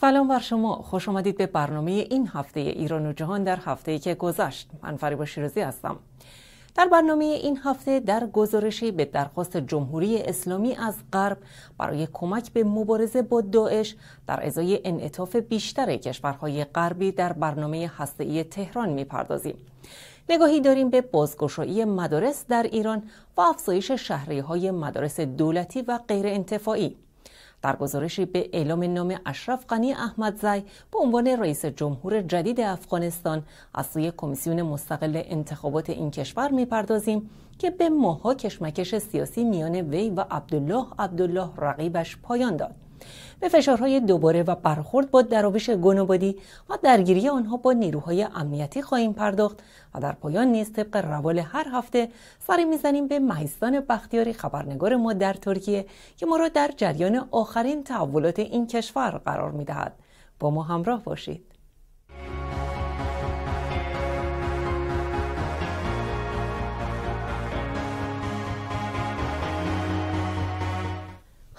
سلام بر شما خوش آمدید به برنامه این هفته ایران و جهان در هفته که گذشت من فریبا شیرازی هستم در برنامه این هفته در گزارشی به درخواست جمهوری اسلامی از غرب برای کمک به مبارزه با داعش در ازای انعطاف بیشتر کشورهای غربی در برنامه هسته‌ای تهران میپردازیم نگاهی داریم به بازگشایی مدارس در ایران و افزایش های مدارس دولتی و غیر انتفاعی در گزارشی به اعلام نام اشرف غنی احمدزی به عنوان رئیس جمهور جدید افغانستان از سوی کمیسیون مستقل انتخابات این کشور میپردازیم که به ماها کشمکش سیاسی میان وی و عبدالله عبدالله رقیبش پایان داد به فشارهای دوباره و برخورد با درویش گنوبادی و درگیری آنها با نیروهای امنیتی خواهیم پرداخت و در پایان نیز طبق روال هر هفته سری میزنیم به مهستان بختیاری خبرنگار ما در ترکیه که ما را در جریان آخرین تحولات این کشور قرار میدهد با ما همراه باشید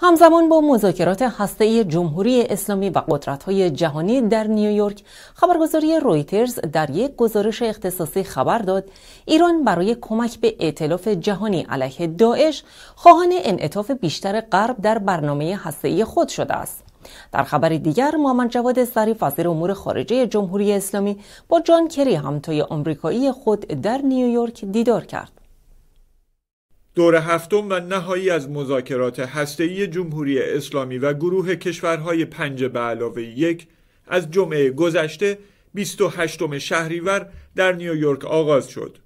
همزمان با مذاکرات هسته‌ای جمهوری اسلامی و قدرت‌های جهانی در نیویورک، خبرگزاری رویترز در یک گزارش اختصاصی خبر داد ایران برای کمک به ائتلاف جهانی علیه داعش خواهان انعطاف بیشتر غرب در برنامه هسته‌ای خود شده است. در خبر دیگر محمد جواد ظریف وزیر امور خارجه جمهوری اسلامی با جان کری همتای آمریکایی خود در نیویورک دیدار کرد. دور هفتم و نهایی از مذاکرات هسته‌ای جمهوری اسلامی و گروه کشورهای پنج به علاوه یک از جمعه گذشته 28 شهریور در نیویورک آغاز شد.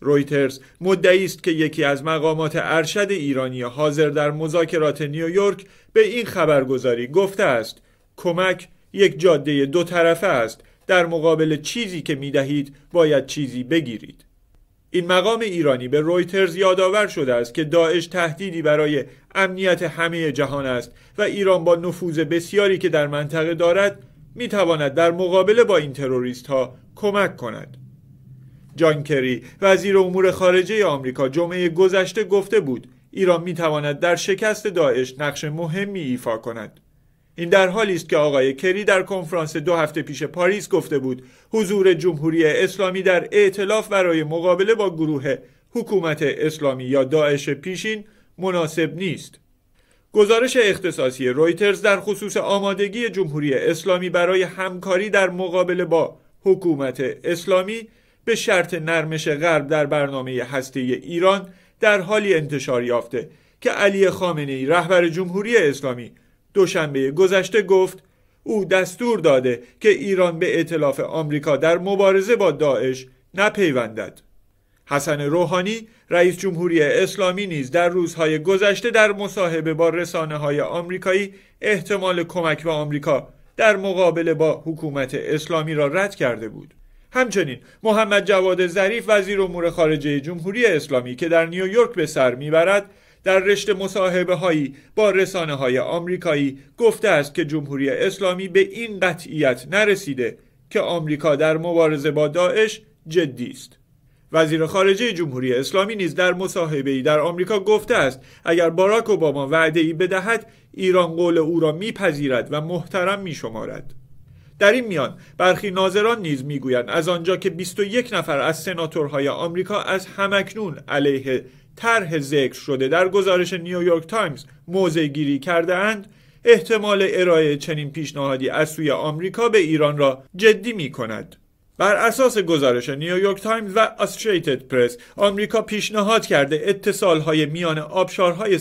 رویترز مدعی است که یکی از مقامات ارشد ایرانی حاضر در مذاکرات نیویورک به این خبرگزاری گفته است کمک یک جاده دو طرفه است در مقابل چیزی که می دهید باید چیزی بگیرید. این مقام ایرانی به رویترز یادآور شده است که داعش تهدیدی برای امنیت همه جهان است و ایران با نفوذ بسیاری که در منطقه دارد میتواند در مقابله با این تروریست ها کمک کند جان کری وزیر امور خارجه آمریکا جمعه گذشته گفته بود ایران میتواند در شکست داعش نقش مهمی ایفا کند این در حالی است که آقای کری در کنفرانس دو هفته پیش پاریس گفته بود حضور جمهوری اسلامی در ائتلاف برای مقابله با گروه حکومت اسلامی یا داعش پیشین مناسب نیست گزارش اختصاصی رویترز در خصوص آمادگی جمهوری اسلامی برای همکاری در مقابله با حکومت اسلامی به شرط نرمش غرب در برنامه هسته ایران در حالی انتشار یافته که علی خامنه‌ای رهبر جمهوری اسلامی دوشنبه گذشته گفت او دستور داده که ایران به اطلاف آمریکا در مبارزه با داعش نپیوندد حسن روحانی رئیس جمهوری اسلامی نیز در روزهای گذشته در مصاحبه با رسانه های آمریکایی احتمال کمک به آمریکا در مقابله با حکومت اسلامی را رد کرده بود همچنین محمد جواد ظریف وزیر امور خارجه جمهوری اسلامی که در نیویورک به سر میبرد در رشته مصاحبه هایی با رسانه های آمریکایی گفته است که جمهوری اسلامی به این قطعیت نرسیده که آمریکا در مبارزه با داعش جدی است وزیر خارجه جمهوری اسلامی نیز در مصاحبه ای در آمریکا گفته است اگر باراک اوباما وعده ای بدهد ایران قول او را میپذیرد و محترم میشمارد در این میان برخی ناظران نیز میگویند از آنجا که 21 نفر از سناتورهای آمریکا از همکنون علیه طرح ذکر شده در گزارش نیویورک تایمز موضع گیری کرده اند احتمال ارائه چنین پیشنهادی از سوی آمریکا به ایران را جدی می کند. بر اساس گزارش نیویورک تایمز و آستریتد پرس آمریکا پیشنهاد کرده های میان آبشارهای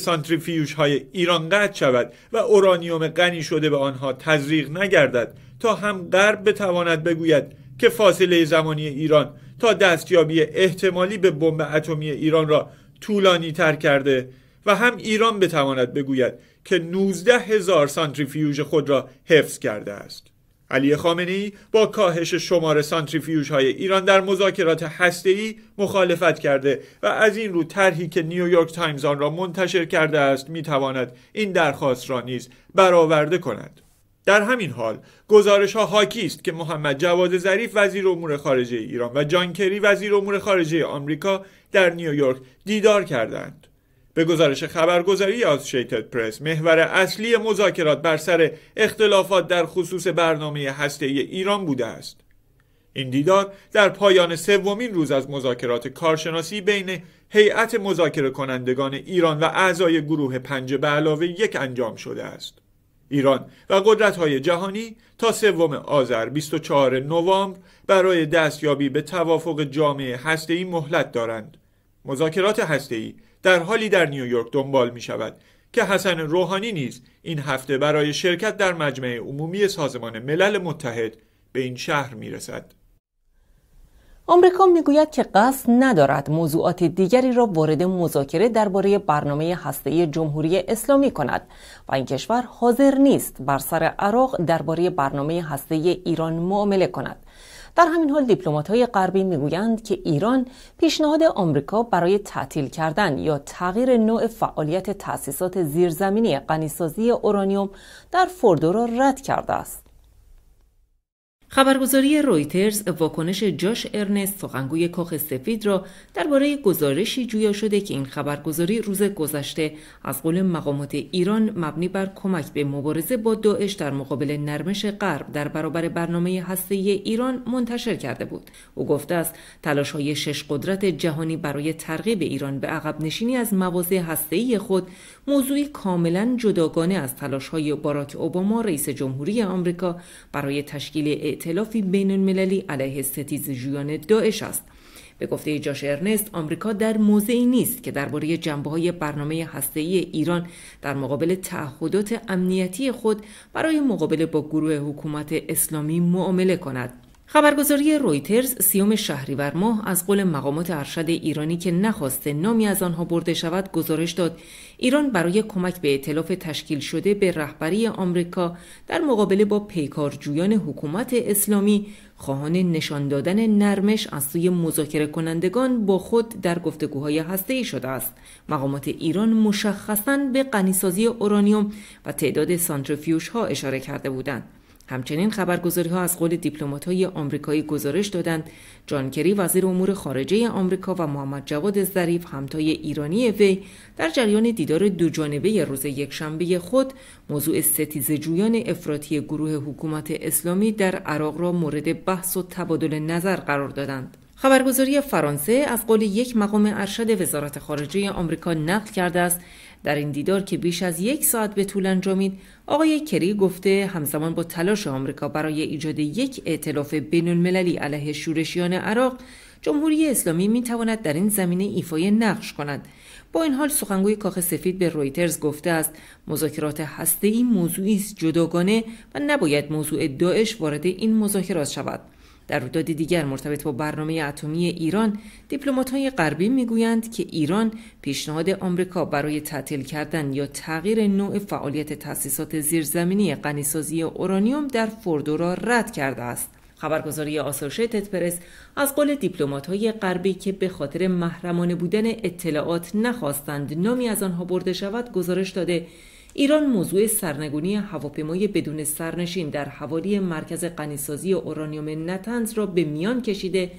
های ایران قطع شود و اورانیوم غنی شده به آنها تزریق نگردد تا هم غرب بتواند بگوید که فاصله زمانی ایران تا دستیابی احتمالی به بمب اتمی ایران را طولانی تر کرده و هم ایران بتواند بگوید که 19 هزار سانتریفیوژ خود را حفظ کرده است علی خامنی با کاهش شمار سانتریفیوژ های ایران در مذاکرات هسته‌ای مخالفت کرده و از این رو طرحی که نیویورک تایمز آن را منتشر کرده است میتواند این درخواست را نیز برآورده کند در همین حال گزارش ها حاکی است که محمد جواد ظریف وزیر امور خارجه ایران و جان کری وزیر امور خارجه آمریکا در نیویورک دیدار کردند. به گزارش خبرگزاری شیتد پرس محور اصلی مذاکرات بر سر اختلافات در خصوص برنامه هسته ای ایران بوده است. این دیدار در پایان سومین روز از مذاکرات کارشناسی بین هیئت مذاکره کنندگان ایران و اعضای گروه پنج به علاوه یک انجام شده است. ایران و قدرت های جهانی تا سوم آذر 24 نوامبر برای دستیابی به توافق جامعه هسته‌ای مهلت دارند. مذاکرات هسته‌ای در حالی در نیویورک دنبال می شود که حسن روحانی نیز این هفته برای شرکت در مجمع عمومی سازمان ملل متحد به این شهر می رسد. آمریکا میگوید که قصد ندارد موضوعات دیگری را وارد مذاکره درباره برنامه هسته جمهوری اسلامی کند و این کشور حاضر نیست بر سر عراق درباره برنامه هسته ایران معامله کند. در همین حال دیپلمات‌های غربی میگویند که ایران پیشنهاد آمریکا برای تعطیل کردن یا تغییر نوع فعالیت تأسیسات زیرزمینی غنیسازی اورانیوم در فوردو را رد کرده است. خبرگزاری رویترز واکنش جاش ارنست سخنگوی کاخ سفید را درباره گزارشی جویا شده که این خبرگزاری روز گذشته از قول مقامات ایران مبنی بر کمک به مبارزه با داعش در مقابل نرمش غرب در برابر برنامه هسته ایران منتشر کرده بود او گفته است تلاش های شش قدرت جهانی برای ترغیب ایران به عقب نشینی از مواضع هسته خود موضوعی کاملا جداگانه از تلاش های باراک اوباما رئیس جمهوری آمریکا برای تشکیل ائتلافی بین المللی علیه ستیز جویان داعش است به گفته جاش ارنست آمریکا در موضعی نیست که درباره جنبه های برنامه هسته‌ای ایران در مقابل تعهدات امنیتی خود برای مقابله با گروه حکومت اسلامی معامله کند خبرگزاری رویترز سیوم شهریور ماه از قول مقامات ارشد ایرانی که نخواسته نامی از آنها برده شود گزارش داد ایران برای کمک به اطلاف تشکیل شده به رهبری آمریکا در مقابله با پیکارجویان حکومت اسلامی خواهان نشان دادن نرمش از سوی مذاکره کنندگان با خود در گفتگوهای ای شده است مقامات ایران مشخصا به غنیسازی اورانیوم و تعداد سانتریفیوژها اشاره کرده بودند همچنین خبرگزاری ها از قول دیپلمات های آمریکایی گزارش دادند جان کری وزیر امور خارجه آمریکا و محمد جواد ظریف همتای ایرانی وی در جریان دیدار دوجانبه روز یکشنبه خود موضوع ستیز جویان افراطی گروه حکومت اسلامی در عراق را مورد بحث و تبادل نظر قرار دادند. خبرگزاری فرانسه از قول یک مقام ارشد وزارت خارجه آمریکا نقل کرده است در این دیدار که بیش از یک ساعت به طول انجامید آقای کری گفته همزمان با تلاش آمریکا برای ایجاد یک ائتلاف بین المللی علیه شورشیان عراق جمهوری اسلامی می تواند در این زمینه ایفای نقش کند با این حال سخنگوی کاخ سفید به رویترز گفته است مذاکرات هسته‌ای موضوعی است جداگانه و نباید موضوع داعش وارد این مذاکرات شود در رویداد دیگر مرتبط با برنامه اتمی ایران دیپلمات‌های غربی میگویند که ایران پیشنهاد آمریکا برای تعطیل کردن یا تغییر نوع فعالیت تأسیسات زیرزمینی غنیسازی اورانیوم در فوردو را رد کرده است خبرگزاری آسوشیتد پرس از قول دیپلمات‌های غربی که به خاطر محرمانه بودن اطلاعات نخواستند نامی از آنها برده شود گزارش داده ایران موضوع سرنگونی هواپیمای بدون سرنشین در حوالی مرکز غنیسازی اورانیوم نتنز را به میان کشیده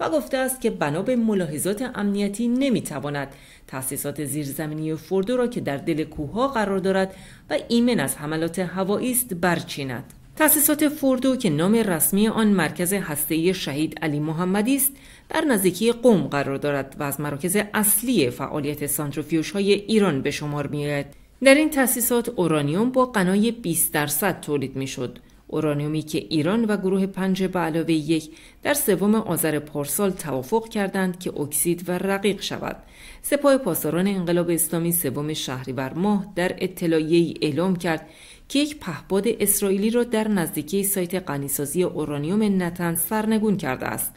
و گفته است که بنا به ملاحظات امنیتی نمیتواند تأسیسات زیرزمینی فوردو را که در دل کوهها قرار دارد و ایمن از حملات هوایی است برچیند تاسیسات فوردو که نام رسمی آن مرکز هسته‌ای شهید علی محمدی است در نزدیکی قوم قرار دارد و از مراکز اصلی فعالیت سانتروفیوژهای ایران به شمار میآید در این تأسیسات اورانیوم با قنای 20 درصد تولید میشد. اورانیومی که ایران و گروه پنج به علاوه یک در سوم آذر پارسال توافق کردند که اکسید و رقیق شود. سپاه پاسداران انقلاب اسلامی سوم شهریور ماه در اطلاعیه اعلام کرد که یک پهپاد اسرائیلی را در نزدیکی سایت غنیسازی اورانیوم نتن سرنگون کرده است.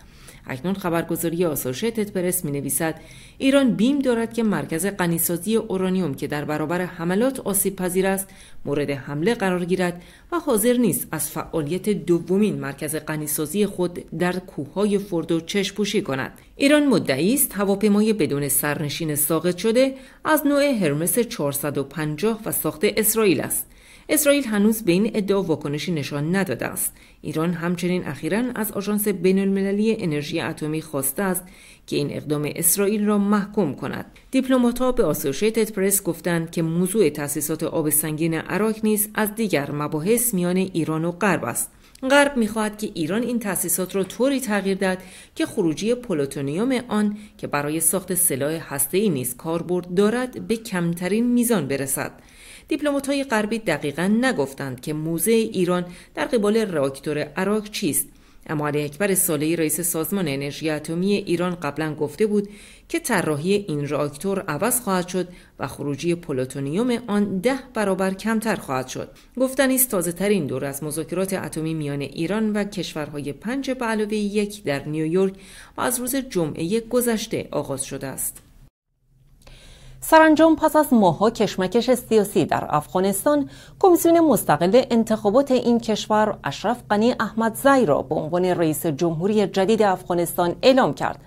اکنون خبرگزاری آسوشیتد پرس می نویسد ایران بیم دارد که مرکز غنیسازی اورانیوم که در برابر حملات آسیب پذیر است مورد حمله قرار گیرد و حاضر نیست از فعالیت دومین مرکز غنیسازی خود در کوههای فردو چشم پوشی کند ایران مدعی است هواپیمای بدون سرنشین ساقط شده از نوع هرمس 450 و ساخت اسرائیل است اسرائیل هنوز به این ادعا واکنشی نشان نداده است ایران همچنین اخیرا از آژانس المللی انرژی اتمی خواسته است که این اقدام اسرائیل را محکوم کند دیپلمات‌ها به آسوشیتد پرس گفتند که موضوع تأسیسات آب سنگین عراق نیز از دیگر مباحث میان ایران و غرب است غرب میخواهد که ایران این تأسیسات را طوری تغییر دهد که خروجی پلوتونیوم آن که برای ساخت سلاح هسته‌ای نیز کاربرد دارد به کمترین میزان برسد دیپلمات های غربی دقیقا نگفتند که موزه ایران در قبال راکتور عراق چیست اما علی اکبر سالهی رئیس سازمان انرژی اتمی ایران قبلا گفته بود که طراحی این راکتور عوض خواهد شد و خروجی پلوتونیوم آن ده برابر کمتر خواهد شد گفتنی است تازه ترین دور از مذاکرات اتمی میان ایران و کشورهای پنج به علاوه یک در نیویورک و از روز جمعه گذشته آغاز شده است سرانجام پس از ماهها کشمکش سیاسی در افغانستان کمیسیون مستقل انتخابات این کشور اشرف غنی احمدزی را به عنوان رئیس جمهوری جدید افغانستان اعلام کرد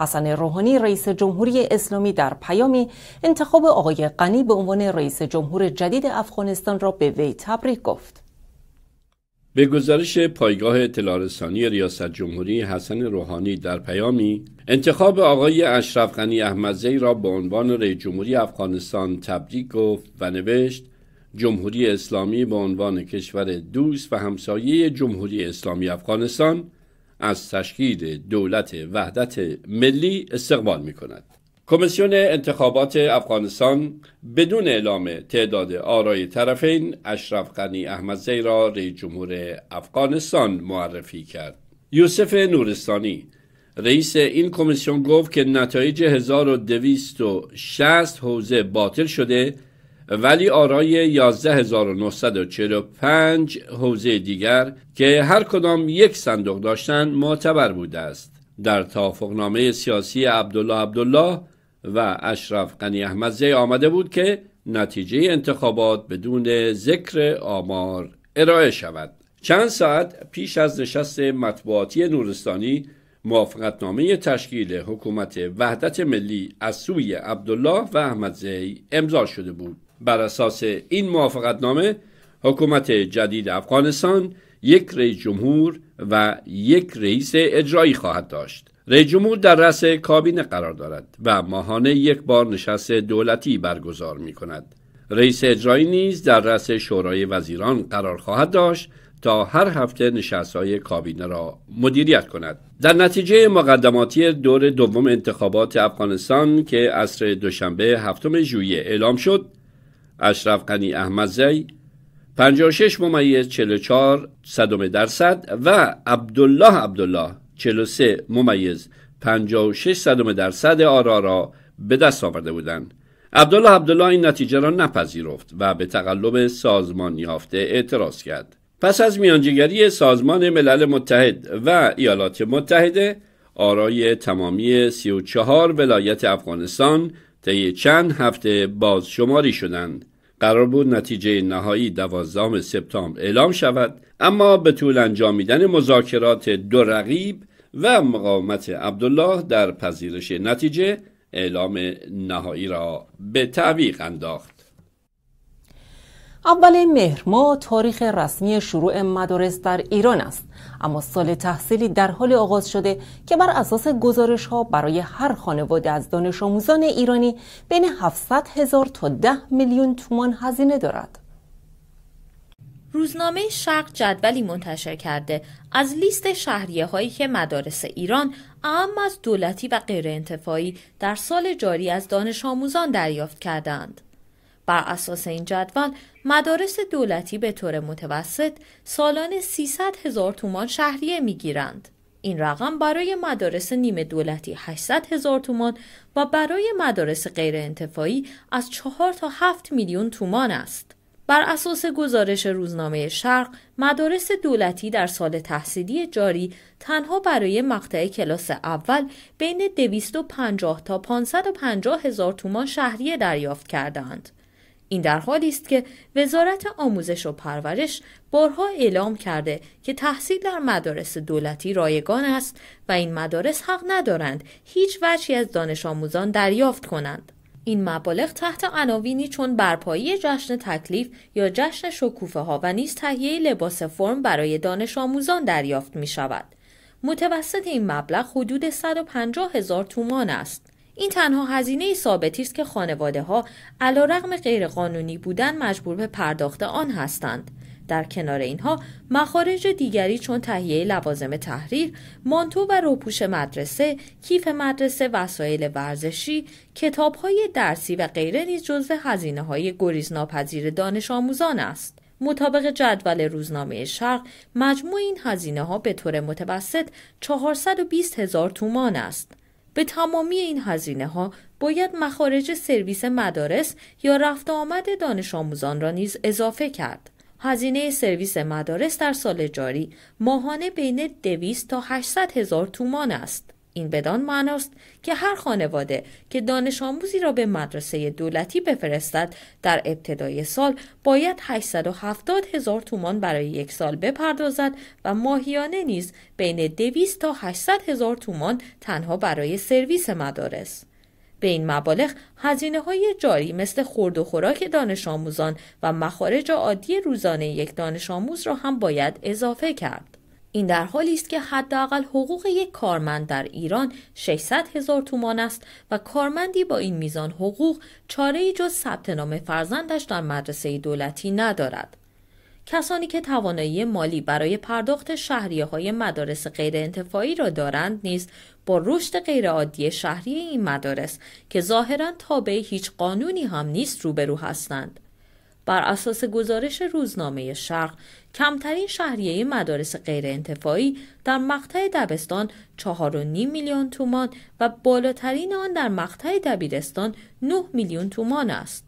حسن روحانی رئیس جمهوری اسلامی در پیامی انتخاب آقای غنی به عنوان رئیس جمهور جدید افغانستان را به وی تبریک گفت به گزارش پایگاه تلارسانی ریاست جمهوری حسن روحانی در پیامی انتخاب آقای اشرف غنی احمدزی را به عنوان رئیس جمهوری افغانستان تبریک گفت و نوشت جمهوری اسلامی به عنوان کشور دوست و همسایه جمهوری اسلامی افغانستان از تشکیل دولت وحدت ملی استقبال می کند. کمیسیون انتخابات افغانستان بدون اعلام تعداد آرای طرفین اشرف غنی احمدزی را رئیس جمهور افغانستان معرفی کرد یوسف نورستانی رئیس این کمیسیون گفت که نتایج 1260 حوزه باطل شده ولی آرای 11945 حوزه دیگر که هر کدام یک صندوق داشتند معتبر بوده است در توافقنامه سیاسی عبدالله عبدالله و اشرف غنی احمدزی آمده بود که نتیجه انتخابات بدون ذکر آمار ارائه شود چند ساعت پیش از نشست مطبوعاتی نورستانی موافقتنامه تشکیل حکومت وحدت ملی از سوی عبدالله و احمدزی امضا شده بود بر اساس این موافقتنامه حکومت جدید افغانستان یک رئیس جمهور و یک رئیس اجرایی خواهد داشت رئیس جمهور در رأس کابینه قرار دارد و ماهانه یک بار نشست دولتی برگزار می کند. رئیس اجرایی نیز در رأس شورای وزیران قرار خواهد داشت تا هر هفته نشست های کابینه را مدیریت کند. در نتیجه مقدماتی دور دوم انتخابات افغانستان که عصر دوشنبه هفتم ژوئیه اعلام شد، اشرف غنی احمدزی 56 ممیز 44 صدم درصد و عبدالله عبدالله 43 ممیز 56 صدم درصد آرا را به دست آورده بودند عبدالله عبدالله این نتیجه را نپذیرفت و به تقلب سازمان یافته اعتراض کرد پس از میانجیگری سازمان ملل متحد و ایالات متحده آرای تمامی 34 ولایت افغانستان طی چند هفته بازشماری شدند قرار بود نتیجه نهایی دوازدهم سپتامبر اعلام شود اما به طول انجامیدن مذاکرات دو رقیب و مقاومت عبدالله در پذیرش نتیجه اعلام نهایی را به تعویق انداخت اول مهر تاریخ رسمی شروع مدارس در ایران است اما سال تحصیلی در حال آغاز شده که بر اساس گزارش ها برای هر خانواده از دانش آموزان ایرانی بین 700 هزار تا 10 میلیون تومان هزینه دارد. روزنامه شرق جدولی منتشر کرده از لیست شهریه هایی که مدارس ایران اهم از دولتی و غیر انتفاعی در سال جاری از دانش آموزان دریافت کردند. بر اساس این جدول مدارس دولتی به طور متوسط سالانه 300 هزار تومان شهریه می گیرند. این رقم برای مدارس نیمه دولتی 800 هزار تومان و برای مدارس غیر انتفاعی از 4 تا 7 میلیون تومان است. بر اساس گزارش روزنامه شرق، مدارس دولتی در سال تحصیلی جاری تنها برای مقطع کلاس اول بین 250 تا 550 هزار تومان شهریه دریافت کردند. این در حالی است که وزارت آموزش و پرورش بارها اعلام کرده که تحصیل در مدارس دولتی رایگان است و این مدارس حق ندارند هیچ وجهی از دانش آموزان دریافت کنند. این مبالغ تحت عناوینی چون برپایی جشن تکلیف یا جشن شکوفه ها و نیز تهیه لباس فرم برای دانش آموزان دریافت می شود. متوسط این مبلغ حدود 150 هزار تومان است. این تنها هزینه ثابتی است که خانواده ها علیرغم غیرقانونی بودن مجبور به پرداخت آن هستند در کنار اینها مخارج دیگری چون تهیه لوازم تحریر مانتو و روپوش مدرسه کیف مدرسه وسایل ورزشی های درسی و غیره نیز جزو هزینه های گریزناپذیر دانش آموزان است مطابق جدول روزنامه شرق مجموع این هزینه ها به طور متوسط 420 هزار تومان است به تمامی این هزینه ها باید مخارج سرویس مدارس یا رفت آمد دانش آموزان را نیز اضافه کرد. هزینه سرویس مدارس در سال جاری ماهانه بین 200 تا 800 هزار تومان است. این بدان معناست که هر خانواده که دانش آموزی را به مدرسه دولتی بفرستد در ابتدای سال باید 870 هزار تومان برای یک سال بپردازد و ماهیانه نیز بین 200 تا 800 هزار تومان تنها برای سرویس مدارس به این مبالغ هزینه های جاری مثل خورد و خوراک دانش آموزان و مخارج عادی روزانه یک دانش آموز را هم باید اضافه کرد. این در حالی است که حداقل حقوق یک کارمند در ایران 600 هزار تومان است و کارمندی با این میزان حقوق چاره جز ثبت نام فرزندش در مدرسه دولتی ندارد. کسانی که توانایی مالی برای پرداخت شهریه های مدارس غیر انتفاعی را دارند نیز با رشد غیرعادی شهری این مدارس که ظاهرا تابع هیچ قانونی هم نیست روبرو هستند. بر اساس گزارش روزنامه شرق کمترین شهریه مدارس غیر انتفاعی در مقطع دبستان 4.5 میلیون تومان و بالاترین آن در مقطع دبیرستان 9 میلیون تومان است.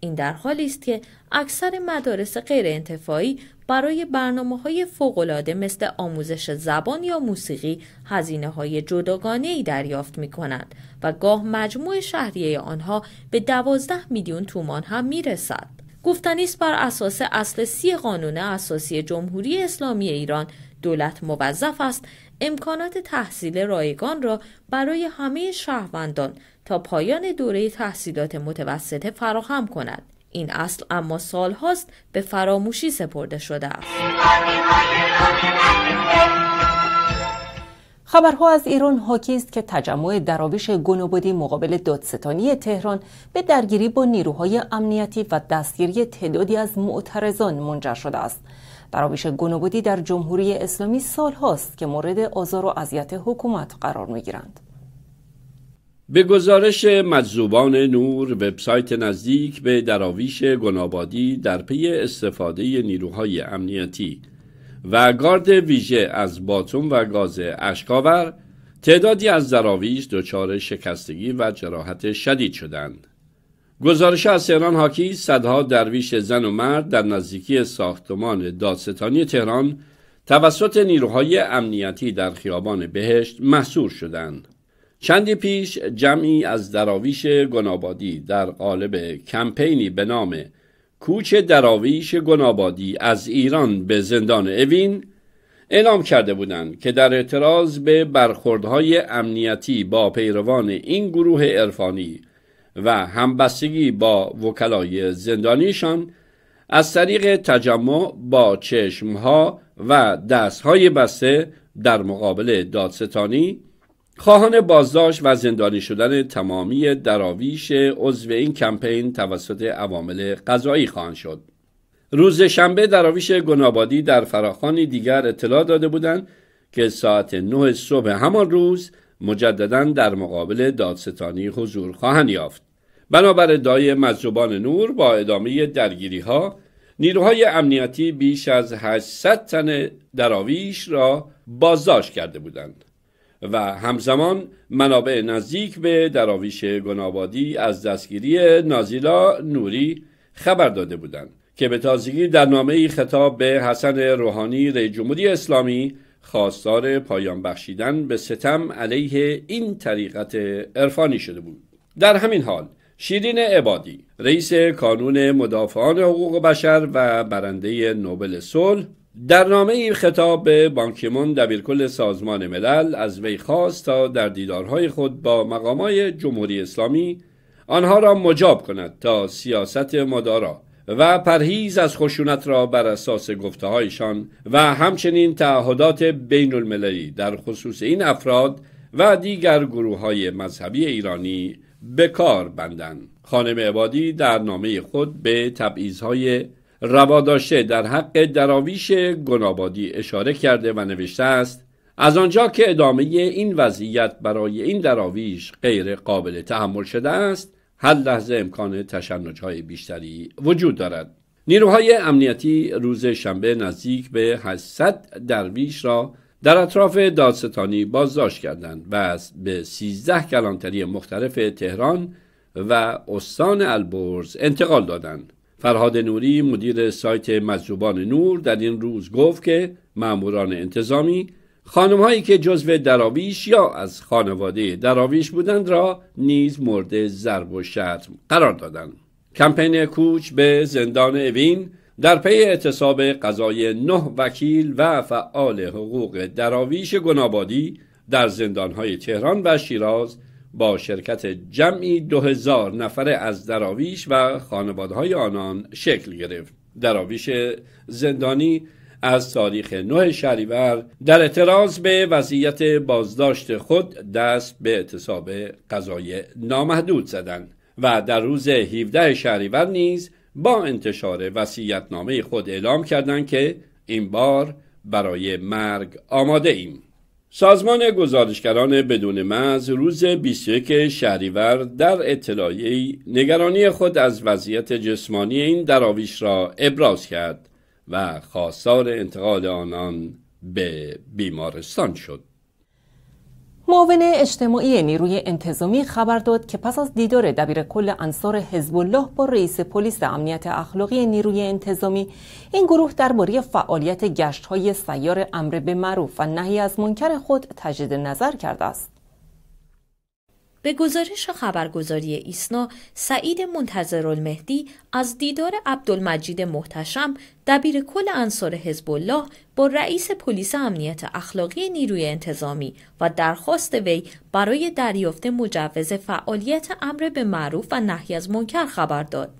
این در حالی است که اکثر مدارس غیر انتفاعی برای برنامه های فوقلاده مثل آموزش زبان یا موسیقی هزینه های جداگانه ای دریافت می کنند و گاه مجموع شهریه آنها به 12 میلیون تومان هم می رسد. گفتنی است بر اساس اصل سی قانون اساسی جمهوری اسلامی ایران دولت موظف است امکانات تحصیل رایگان را برای همه شهروندان تا پایان دوره تحصیلات متوسطه فراهم کند این اصل اما سال به فراموشی سپرده شده است خبرها از ایران حاکی است که تجمع دراویش گنوبدی مقابل دادستانی تهران به درگیری با نیروهای امنیتی و دستگیری تعدادی از معترضان منجر شده است. دراویش گنوبدی در جمهوری اسلامی سال هاست که مورد آزار و اذیت حکومت قرار میگیرند. به گزارش مجذوبان نور وبسایت نزدیک به دراویش گنابادی در پی استفاده نیروهای امنیتی و گارد ویژه از باتوم و گاز اشکاور تعدادی از دراویش دچار شکستگی و جراحت شدید شدند گزارش از تهران حاکی صدها درویش زن و مرد در نزدیکی ساختمان دادستانی تهران توسط نیروهای امنیتی در خیابان بهشت محصور شدند. چندی پیش جمعی از دراویش گنابادی در قالب کمپینی به نام کوچ دراویش گنابادی از ایران به زندان اوین اعلام کرده بودند که در اعتراض به برخوردهای امنیتی با پیروان این گروه عرفانی و همبستگی با وکلای زندانیشان از طریق تجمع با چشمها و دستهای بسته در مقابل دادستانی خواهان بازداشت و زندانی شدن تمامی دراویش عضو این کمپین توسط عوامل قضایی خواهند شد روز شنبه دراویش گنابادی در فراخانی دیگر اطلاع داده بودند که ساعت 9 صبح همان روز مجددا در مقابل دادستانی حضور خواهند یافت بنابر دای مذوبان نور با ادامه درگیری ها نیروهای امنیتی بیش از 800 تن دراویش را بازداشت کرده بودند و همزمان منابع نزدیک به دراویش گنابادی از دستگیری نازیلا نوری خبر داده بودند که به تازگی در نامه خطاب به حسن روحانی رئیس جمهوری اسلامی خواستار پایان بخشیدن به ستم علیه این طریقت عرفانی شده بود در همین حال شیرین عبادی رئیس کانون مدافعان حقوق بشر و برنده نوبل صلح در نامه خطاب به بانکیمون دبیرکل سازمان ملل از وی خواست تا در دیدارهای خود با مقامای جمهوری اسلامی آنها را مجاب کند تا سیاست مدارا و پرهیز از خشونت را بر اساس گفته هایشان و همچنین تعهدات بین المللی در خصوص این افراد و دیگر گروه های مذهبی ایرانی به کار بندند. خانم عبادی در نامه خود به تبعیض رواداشته در حق دراویش گنابادی اشاره کرده و نوشته است از آنجا که ادامه این وضعیت برای این دراویش غیر قابل تحمل شده است هر لحظه امکان تشنج های بیشتری وجود دارد نیروهای امنیتی روز شنبه نزدیک به 800 درویش را در اطراف دادستانی بازداشت کردند و از به 13 کلانتری مختلف تهران و استان البرز انتقال دادند فرهاد نوری مدیر سایت مجذوبان نور در این روز گفت که ماموران انتظامی خانم هایی که جزو دراویش یا از خانواده دراویش بودند را نیز مورد ضرب و شتم قرار دادند کمپین کوچ به زندان اوین در پی اعتصاب قضای نه وکیل و فعال حقوق دراویش گنابادی در زندانهای تهران و شیراز با شرکت جمعی 2000 نفره از دراویش و خانوادهای آنان شکل گرفت. دراویش زندانی از تاریخ نه شهریور در اعتراض به وضعیت بازداشت خود دست به اعتصاب قضای نامحدود زدند و در روز 17 شهریور نیز با انتشار وصیت‌نامه خود اعلام کردند که این بار برای مرگ آماده ایم. سازمان گزارشگران بدون مرز روز 21 شهریور در اطلاعیه نگرانی خود از وضعیت جسمانی این دراویش را ابراز کرد و خواستار انتقال آنان به بیمارستان شد. معاون اجتماعی نیروی انتظامی خبر داد که پس از دیدار دبیر کل انصار حزب الله با رئیس پلیس امنیت اخلاقی نیروی انتظامی این گروه درباره فعالیت گشت های سیار امر به معروف و نهی از منکر خود تجدید نظر کرده است به گزارش خبرگزاری ایسنا سعید منتظر المهدی از دیدار عبدالمجید محتشم دبیر کل انصار حزب الله با رئیس پلیس امنیت اخلاقی نیروی انتظامی و درخواست وی برای دریافت مجوز فعالیت امر به معروف و نهی از منکر خبر داد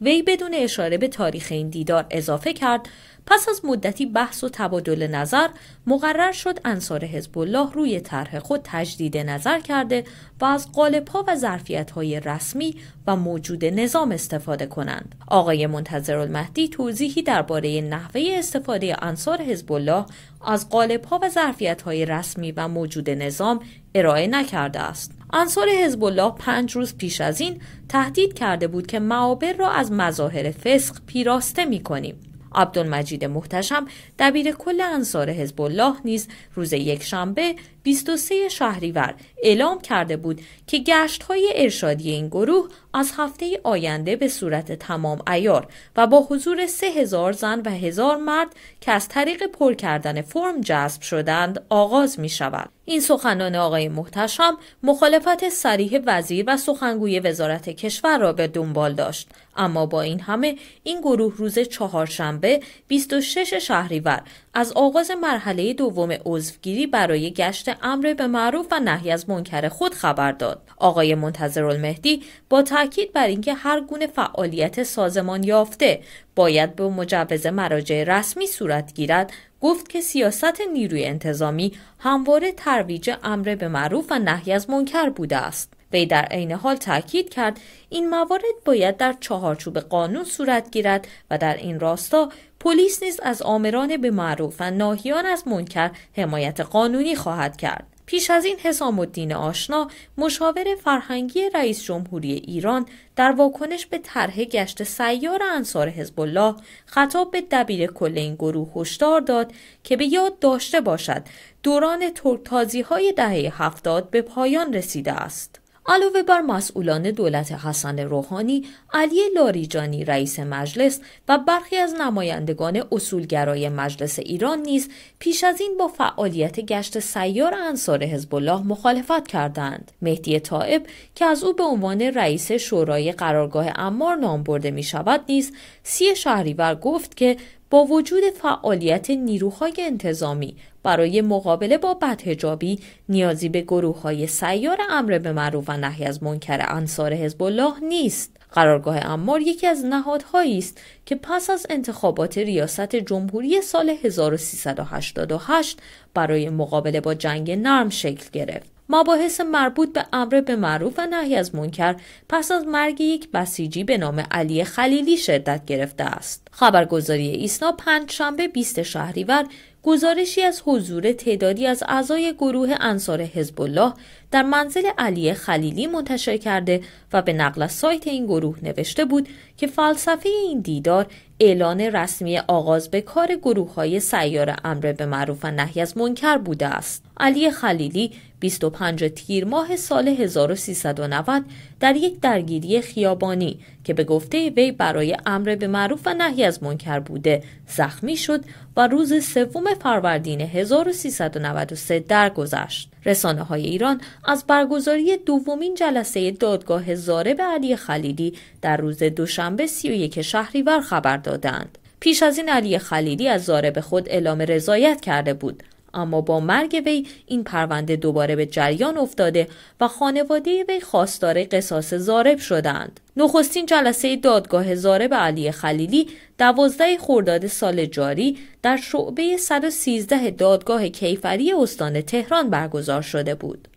وی بدون اشاره به تاریخ این دیدار اضافه کرد پس از مدتی بحث و تبادل نظر مقرر شد انصار حزب الله روی طرح خود تجدید نظر کرده و از ها و ظرفیت های رسمی و موجود نظام استفاده کنند. آقای منتظر المهدی توضیحی درباره نحوه استفاده انصار حزب الله از ها و ظرفیت های رسمی و موجود نظام ارائه نکرده است. انصار حزب الله پنج روز پیش از این تهدید کرده بود که معابر را از مظاهر فسق پیراسته می کنیم. عبدالمجید محتشم دبیر کل انصار حزب الله نیز روز یکشنبه 23 شهریور اعلام کرده بود که گشت های ارشادی این گروه از هفته آینده به صورت تمام ایار و با حضور 3000 زن و هزار مرد که از طریق پر کردن فرم جذب شدند آغاز می شود. این سخنان آقای محتشم مخالفت سریح وزیر و سخنگوی وزارت کشور را به دنبال داشت اما با این همه این گروه روز چهارشنبه 26 شهریور از آغاز مرحله دوم عضوگیری برای گشت امر به معروف و نهی از منکر خود خبر داد آقای منتظر المهدی با تاکید بر اینکه هر گونه فعالیت سازمان یافته باید به مجوز مراجع رسمی صورت گیرد گفت که سیاست نیروی انتظامی همواره ترویج امر به معروف و نهی از منکر بوده است وی در عین حال تاکید کرد این موارد باید در چهارچوب قانون صورت گیرد و در این راستا پلیس نیز از آمران به معروف و ناهیان از منکر حمایت قانونی خواهد کرد پیش از این حسام الدین آشنا مشاور فرهنگی رئیس جمهوری ایران در واکنش به طرح گشت سیار انصار حزب الله خطاب به دبیر کل این گروه هشدار داد که به یاد داشته باشد دوران ترکتازی های دهه هفتاد به پایان رسیده است. علاوه بر مسئولان دولت حسن روحانی، علی لاریجانی رئیس مجلس و برخی از نمایندگان اصولگرای مجلس ایران نیز پیش از این با فعالیت گشت سیار انصار حزب الله مخالفت کردند. مهدی طائب که از او به عنوان رئیس شورای قرارگاه امار نام برده می شود نیز سی شهریور گفت که با وجود فعالیت نیروهای انتظامی برای مقابله با بدهجابی نیازی به گروه های سیار امر به معروف و نهی از منکر انصار حزب الله نیست قرارگاه امار یکی از نهادهایی است که پس از انتخابات ریاست جمهوری سال 1388 برای مقابله با جنگ نرم شکل گرفت مباحث مربوط به امر به معروف و نهی از منکر پس از مرگ یک بسیجی به نام علی خلیلی شدت گرفته است خبرگزاری ایسنا پنج شنبه 20 شهریور گزارشی از حضور تعدادی از اعضای گروه انصار حزب الله در منزل علی خلیلی منتشر کرده و به نقل از سایت این گروه نوشته بود که فلسفه این دیدار اعلان رسمی آغاز به کار گروه های سیار امر به معروف و نهی از منکر بوده است. علی خلیلی 25 تیر ماه سال 1390 در یک درگیری خیابانی که به گفته وی برای امر به معروف و نهی از منکر بوده زخمی شد و روز سوم فروردین 1393 درگذشت. رسانه های ایران از برگزاری دومین جلسه دادگاه زاره به علی خلیلی در روز دوشنبه 31 شهریور خبر دادند. پیش از این علی خلیلی از زارب به خود اعلام رضایت کرده بود اما با مرگ وی این پرونده دوباره به جریان افتاده و خانواده وی خواستار قصاص زارب شدند. نخستین جلسه دادگاه زارب علی خلیلی دوازده خورداد سال جاری در شعبه 113 دادگاه کیفری استان تهران برگزار شده بود.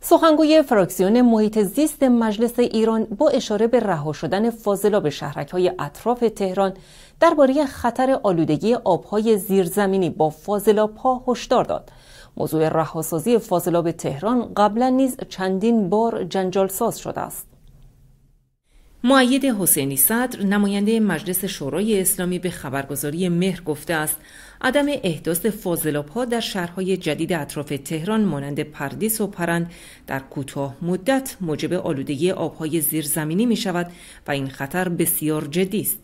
سخنگوی فراکسیون محیط زیست مجلس ایران با اشاره به رها شدن شهرک های اطراف تهران درباره خطر آلودگی آبهای زیرزمینی با پا هشدار داد. موضوع رهاسازی فاضلاب تهران قبلا نیز چندین بار جنجال ساز شده است. معید حسینی صدر نماینده مجلس شورای اسلامی به خبرگزاری مهر گفته است عدم احداث ها در شهرهای جدید اطراف تهران مانند پردیس و پرند در کوتاه مدت موجب آلودگی آبهای زیرزمینی می شود و این خطر بسیار جدی است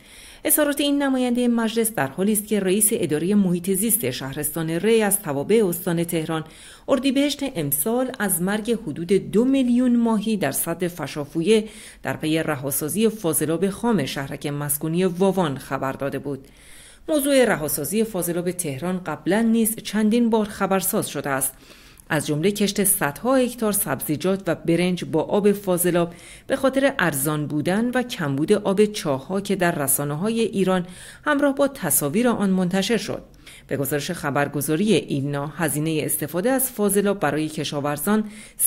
اظهارات این نماینده مجلس در حالی است که رئیس اداره محیط زیست شهرستان ری از توابع استان تهران اردیبهشت امسال از مرگ حدود دو میلیون ماهی در صد فشافویه در پی رهاسازی فاضلاب خام شهرک مسکونی واوان خبر داده بود موضوع رهاسازی فاضلاب تهران قبلا نیز چندین بار خبرساز شده است از جمله کشت صدها هکتار سبزیجات و برنج با آب فاضلاب به خاطر ارزان بودن و کمبود آب چاهها که در رسانه های ایران همراه با تصاویر آن منتشر شد به گزارش خبرگزاری ایلنا هزینه استفاده از فاضلاب برای کشاورزان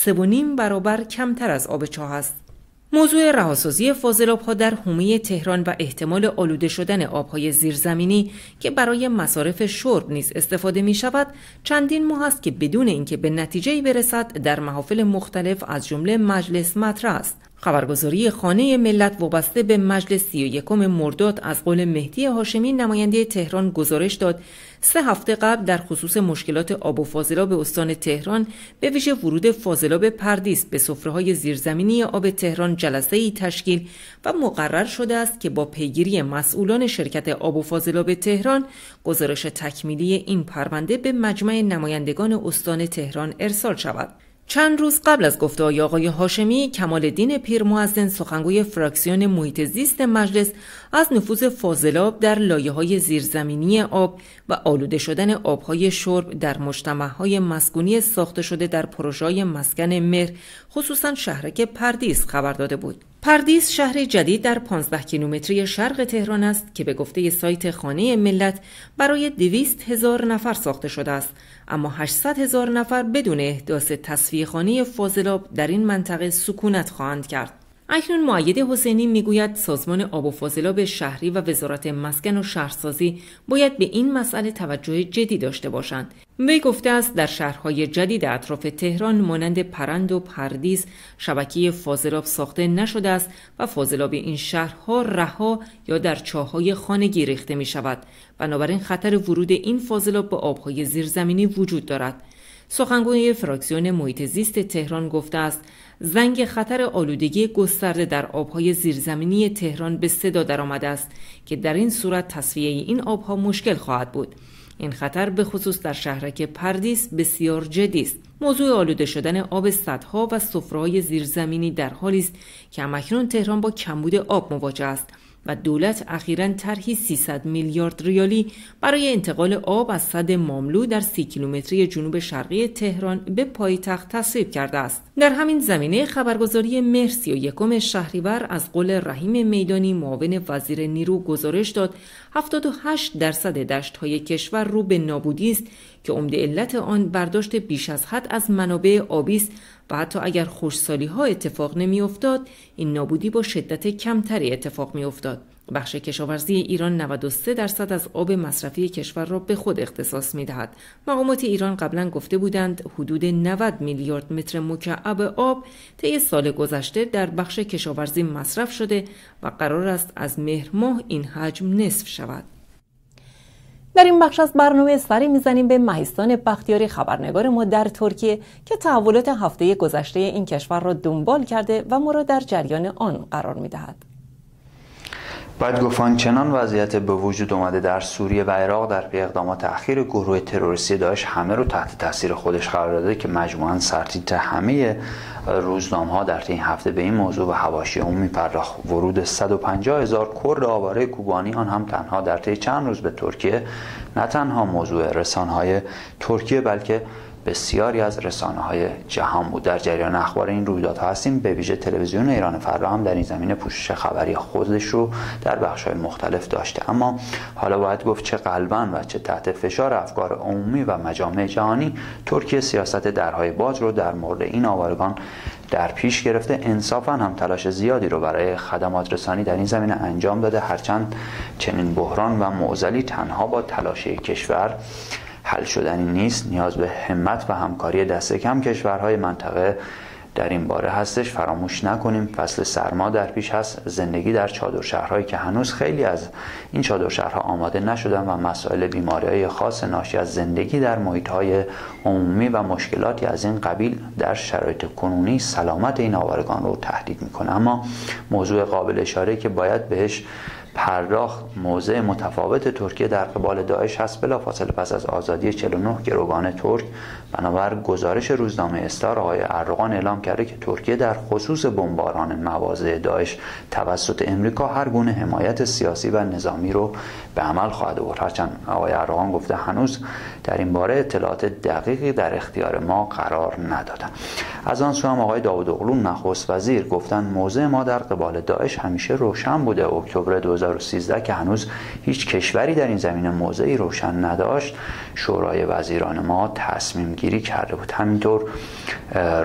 نیم برابر کمتر از آب چاه است موضوع رهاسازی فاضلاب ها در حومه تهران و احتمال آلوده شدن آبهای زیرزمینی که برای مصارف شرب نیز استفاده می شود چندین ماه است که بدون اینکه به نتیجه برسد در محافل مختلف از جمله مجلس مطرح است خبرگزاری خانه ملت وابسته به مجلس 31 مرداد از قول مهدی هاشمی نماینده تهران گزارش داد سه هفته قبل در خصوص مشکلات آب و فاضلاب استان تهران به ویژه ورود فاضلاب پردیس به سفره های زیرزمینی آب تهران جلسه ای تشکیل و مقرر شده است که با پیگیری مسئولان شرکت آب و فاضلاب تهران گزارش تکمیلی این پرونده به مجمع نمایندگان استان تهران ارسال شود. چند روز قبل از گفتههای آقای هاشمی کمال الدین پیرمعزن سخنگوی فراکسیون محیط زیست مجلس از نفوذ فاضلاب در لایه های زیرزمینی آب و آلوده شدن آبهای شرب در مجتمع های مسکونی ساخته شده در پروژه مسکن مهر خصوصا شهرک پردیس خبر داده بود پردیس شهر جدید در 15 کیلومتری شرق تهران است که به گفته سایت خانه ملت برای 200 هزار نفر ساخته شده است اما 800 هزار نفر بدون احداث تصفیه خانه فاضلاب در این منطقه سکونت خواهند کرد اکنون معید حسینی میگوید سازمان آب و فاضلاب شهری و وزارت مسکن و شهرسازی باید به این مسئله توجه جدی داشته باشند وی گفته است در شهرهای جدید اطراف تهران مانند پرند و پردیز شبکه فاضلاب ساخته نشده است و فاضلاب این شهرها رها یا در چاهای خانگی ریخته می شود بنابراین خطر ورود این فاضلاب به آبهای زیرزمینی وجود دارد سخنگوی فراکسیون محیط زیست تهران گفته است زنگ خطر آلودگی گسترده در آبهای زیرزمینی تهران به صدا درآمده است که در این صورت تصفیه این آبها مشکل خواهد بود این خطر به خصوص در شهرک پردیس بسیار جدی است موضوع آلوده شدن آب سدها و سفرههای زیرزمینی در حالی است که همکنون تهران با کمبود آب مواجه است و دولت اخیرا طرحی 300 میلیارد ریالی برای انتقال آب از صد ماملو در سی کیلومتری جنوب شرقی تهران به پایتخت تصویب کرده است در همین زمینه خبرگزاری و یکم شهریور از قول رحیم میدانی معاون وزیر نیرو گزارش داد 78 درصد های کشور رو به نابودی است که عمده علت آن برداشت بیش از حد از منابع آبی است و حتی اگر خوشسالی ها اتفاق نمی افتاد، این نابودی با شدت کمتری اتفاق می افتاد. بخش کشاورزی ایران 93 درصد از آب مصرفی کشور را به خود اختصاص می دهد. مقامات ایران قبلا گفته بودند حدود 90 میلیارد متر مکعب آب طی سال گذشته در بخش کشاورزی مصرف شده و قرار است از مهر ماه این حجم نصف شود. در این بخش از برنامه سری میزنیم به مهستان بختیاری خبرنگار ما در ترکیه که تحولات هفته گذشته این کشور را دنبال کرده و ما را در جریان آن قرار میدهد. بعد گفت چنان وضعیت به وجود اومده در سوریه و عراق در پی اقدامات اخیر گروه تروریستی داعش همه رو تحت تاثیر خودش قرار داده که مجموعا سرتیت همه روزنامه ها در این هفته به این موضوع و حواشی اون میپرداخت ورود 150 هزار کرد آواره کوبانی آن هم تنها در طی چند روز به ترکیه نه تنها موضوع رسانهای ترکیه بلکه بسیاری از رسانه های جهان بود در جریان اخبار این رویدادها هستیم به ویژه تلویزیون ایران فردا هم در این زمینه پوشش خبری خودش رو در بخش های مختلف داشته اما حالا باید گفت چه قلبا و چه تحت فشار افکار عمومی و مجامع جهانی ترکیه سیاست درهای باج رو در مورد این آوارگان در پیش گرفته انصافا هم تلاش زیادی رو برای خدمات رسانی در این زمینه انجام داده هرچند چنین بحران و معزلی تنها با تلاش کشور حل شدنی نیست نیاز به همت و همکاری دست کم کشورهای منطقه در این باره هستش فراموش نکنیم فصل سرما در پیش هست زندگی در چادر شهرهایی که هنوز خیلی از این چادر شهرها آماده نشدن و مسائل بیماری های خاص ناشی از زندگی در محیط های عمومی و مشکلاتی از این قبیل در شرایط کنونی سلامت این آوارگان رو تهدید میکنه اما موضوع قابل اشاره که باید بهش پرداخت موضع متفاوت ترکیه در قبال داعش هست فاصله پس از آزادی 49 گروگان ترک بنابر گزارش روزنامه استار آقای ارغان اعلام کرده که ترکیه در خصوص بمباران مواضع داعش توسط امریکا هر گونه حمایت سیاسی و نظامی رو به عمل خواهد آورد هرچند آقای ارغان گفته هنوز در این باره اطلاعات دقیقی در اختیار ما قرار ندادن از آن سو هم آقای داوود نخست وزیر گفتن موضع ما در قبال داعش همیشه روشن بوده اکتبر 2013 که هنوز هیچ کشوری در این زمینه موضعی روشن نداشت شورای وزیران ما تصمیم گیری کرده بود همینطور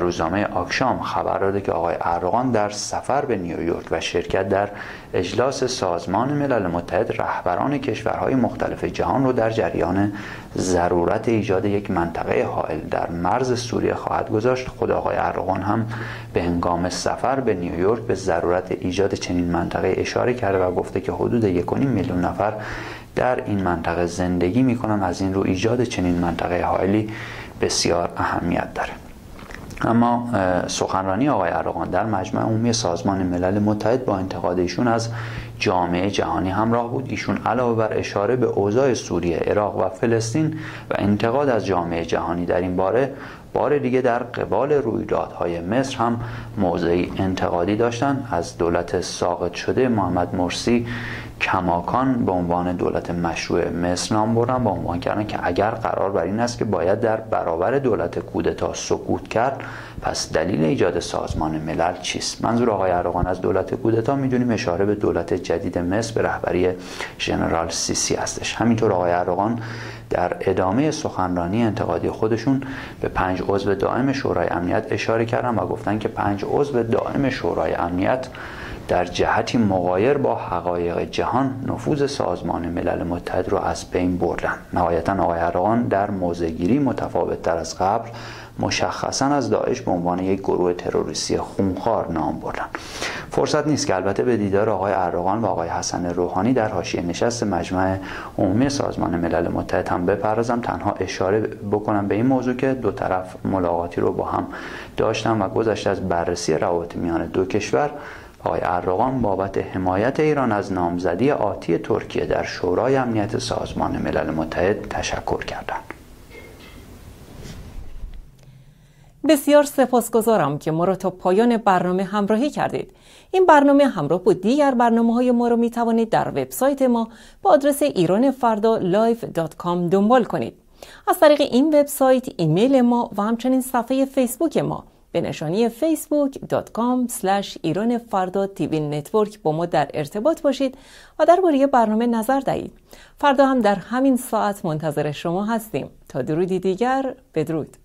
روزنامه آکشام خبر داده که آقای ارغان در سفر به نیویورک و شرکت در اجلاس سازمان ملل متحد رهبران کشورهای مختلف جهان رو در جریان ضرورت ایجاد یک منطقه حائل در مرز سوریه خواهد گذاشت خود آقای ارغان هم به هنگام سفر به نیویورک به ضرورت ایجاد چنین منطقه اشاره کرده و گفته که حدود یک میلیون نفر در این منطقه زندگی میکنن از این رو ایجاد چنین منطقه حائلی بسیار اهمیت داره اما سخنرانی آقای اردوغان در مجمع عمومی سازمان ملل متحد با انتقاد ایشون از جامعه جهانی همراه بود ایشون علاوه بر اشاره به اوضاع سوریه، عراق و فلسطین و انتقاد از جامعه جهانی در این باره بار دیگه در قبال رویدادهای مصر هم موضعی انتقادی داشتند از دولت ساقط شده محمد مرسی کماکان به عنوان دولت مشروع مصر نام بردن با عنوان کردن که اگر قرار بر این است که باید در برابر دولت کودتا سکوت کرد پس دلیل ایجاد سازمان ملل چیست منظور آقای اردوغان از دولت کودتا میدونیم اشاره به دولت جدید مصر به رهبری ژنرال سیسی هستش همینطور آقای اردوغان در ادامه سخنرانی انتقادی خودشون به پنج عضو دائم شورای امنیت اشاره کردن و گفتن که پنج عضو دائم شورای امنیت در جهتی مغایر با حقایق جهان نفوذ سازمان ملل متحد رو از بین بردن نهایتا آقای ارغان در موزگیری متفاوت تر از قبل مشخصا از داعش به عنوان یک گروه تروریستی خونخوار نام بردن فرصت نیست که البته به دیدار آقای ارغان و آقای حسن روحانی در حاشیه نشست مجمع عمومی سازمان ملل متحد هم بپردازم تنها اشاره بکنم به این موضوع که دو طرف ملاقاتی رو با هم داشتن و گذشته از بررسی روابط میان دو کشور آقای اردوغان بابت حمایت ایران از نامزدی آتی ترکیه در شورای امنیت سازمان ملل متحد تشکر کردند. بسیار سپاسگزارم که ما را تا پایان برنامه همراهی کردید. این برنامه همراه با دیگر برنامه های ما را می توانید در وبسایت ما با آدرس ایران فردا live.com دنبال کنید. از طریق این وبسایت، ایمیل ما و همچنین صفحه فیسبوک ما به نشانی facebook.com ایران فردا تیوی نتورک با ما در ارتباط باشید و درباره برنامه نظر دهید فردا هم در همین ساعت منتظر شما هستیم تا درودی دیگر بدرود